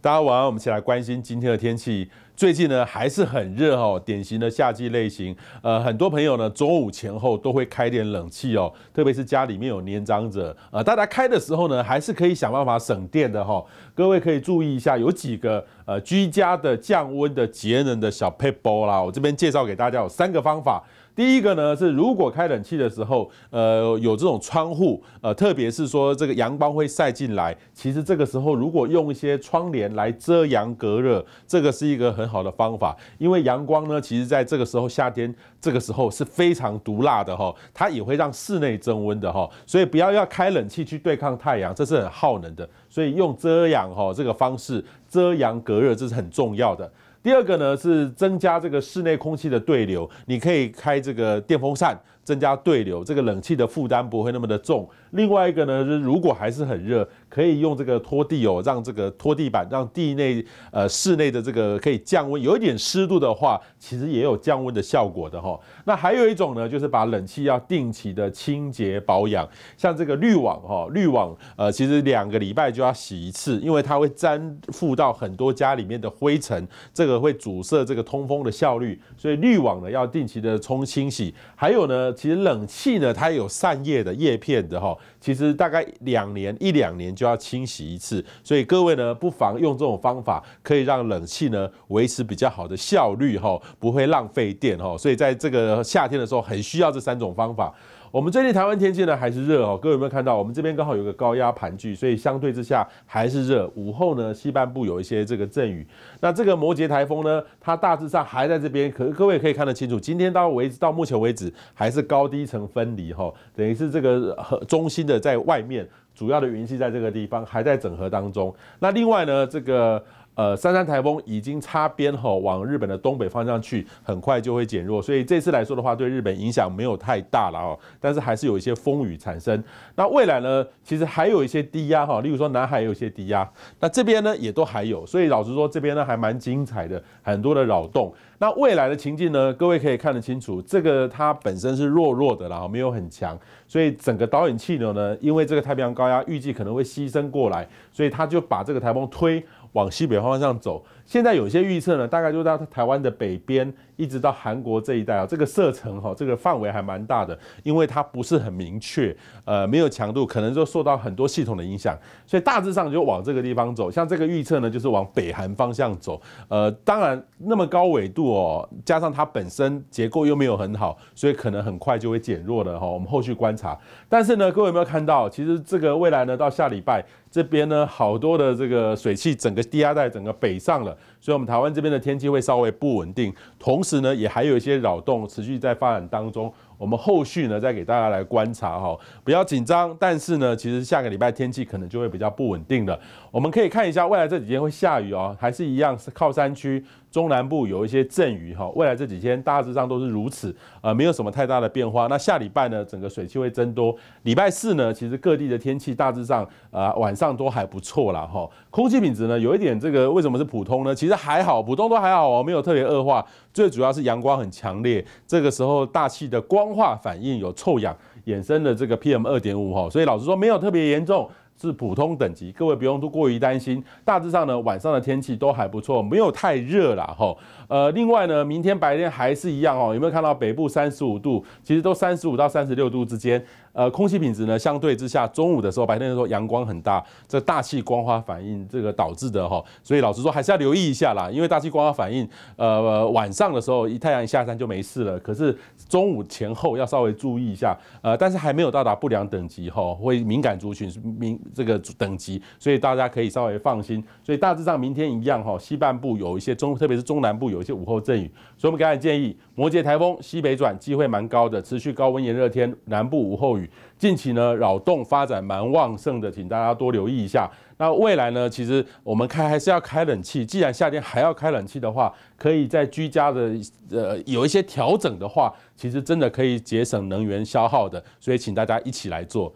大家晚上好，我们起来关心今天的天气。最近呢还是很热哦，典型的夏季类型。呃，很多朋友呢中午前后都会开点冷气哦，特别是家里面有年长者呃，大家开的时候呢，还是可以想办法省电的哈。各位可以注意一下，有几个呃居家的降温的节能的小 paper 啦。我这边介绍给大家有三个方法。第一个呢是，如果开冷气的时候，呃，有这种窗户，呃，特别是说这个阳光会晒进来，其实这个时候如果用一些窗帘来遮阳隔热，这个是一个很好的方法。因为阳光呢，其实在这个时候夏天这个时候是非常毒辣的哈，它也会让室内增温的哈，所以不要要开冷气去对抗太阳，这是很耗能的。所以用遮阳哈这个方式遮阳隔热，这是很重要的。第二个呢是增加这个室内空气的对流，你可以开这个电风扇。增加对流，这个冷气的负担不会那么的重。另外一个呢，是如果还是很热，可以用这个拖地哦，让这个拖地板，让地内呃室内的这个可以降温。有一点湿度的话，其实也有降温的效果的哈。那还有一种呢，就是把冷气要定期的清洁保养，像这个滤网哈，滤网呃其实两个礼拜就要洗一次，因为它会粘附到很多家里面的灰尘，这个会阻塞这个通风的效率，所以滤网呢要定期的冲清洗。还有呢。其实冷气呢，它有散叶的叶片的哈，其实大概两年一两年就要清洗一次，所以各位呢，不妨用这种方法，可以让冷气呢维持比较好的效率哈，不会浪费电哈，所以在这个夏天的时候，很需要这三种方法。我们最近台湾天气呢还是热哦，各位有没有看到？我们这边刚好有个高压盘踞，所以相对之下还是热。午后呢，西半部有一些这个阵雨。那这个摩羯台风呢，它大致上还在这边，可各位可以看得清楚，今天到为止，到目前为止还是高低层分离哈，等于是这个和中心的在外面，主要的云系在这个地方还在整合当中。那另外呢，这个。呃，三三台风已经擦边吼，往日本的东北方向去，很快就会减弱，所以这次来说的话，对日本影响没有太大了哦。但是还是有一些风雨产生。那未来呢，其实还有一些低压哈，例如说南海有一些低压，那这边呢也都还有。所以老实说，这边呢还蛮精彩的，很多的扰动。那未来的情境呢，各位可以看得清楚，这个它本身是弱弱的啦，没有很强，所以整个导引气流呢，因为这个太平洋高压预计可能会牺牲过来，所以它就把这个台风推。往西北方向上走，现在有些预测呢，大概就到台湾的北边，一直到韩国这一带啊，这个射程哈，这个范围还蛮大的，因为它不是很明确，呃，没有强度，可能就受到很多系统的影响，所以大致上就往这个地方走。像这个预测呢，就是往北韩方向走，呃，当然那么高纬度哦，加上它本身结构又没有很好，所以可能很快就会减弱的哈，我们后续观察。但是呢，各位有没有看到，其实这个未来呢，到下礼拜。这边呢，好多的这个水汽，整个低压带整个北上了，所以我们台湾这边的天气会稍微不稳定。同时呢，也还有一些扰动持续在发展当中，我们后续呢再给大家来观察哈，不要紧张。但是呢，其实下个礼拜天气可能就会比较不稳定了。我们可以看一下未来这几天会下雨哦，还是一样是靠山区。中南部有一些阵雨哈，未来这几天大致上都是如此，呃，没有什么太大的变化。那下礼拜呢，整个水汽会增多。礼拜四呢，其实各地的天气大致上，呃，晚上都还不错啦。哈。空气品质呢，有一点这个为什么是普通呢？其实还好，普通都还好哦，没有特别恶化。最主要是阳光很强烈，这个时候大气的光化反应有臭氧衍生的这个 PM 二点五哈，所以老实说没有特别严重。是普通等级，各位不用都过于担心。大致上呢，晚上的天气都还不错，没有太热啦。哈。呃，另外呢，明天白天还是一样哦。有没有看到北部三十五度？其实都三十五到三十六度之间。呃，空气品质呢，相对之下，中午的时候，白天的时候阳光很大，这大气光花反应这个导致的哈，所以老实说还是要留意一下啦，因为大气光花反应，呃，晚上的时候一太阳一下山就没事了，可是中午前后要稍微注意一下，呃，但是还没有到达不良等级哈，会敏感族群敏这个等级，所以大家可以稍微放心。所以大致上明天一样哈，西半部有一些中，特别是中南部有一些午后阵雨，所以我们给大家建议，摩羯台风西北转机会蛮高的，持续高温炎热天，南部午后雨。近期呢，扰动发展蛮旺盛的，请大家多留意一下。那未来呢，其实我们开还是要开冷气。既然夏天还要开冷气的话，可以在居家的呃有一些调整的话，其实真的可以节省能源消耗的。所以，请大家一起来做。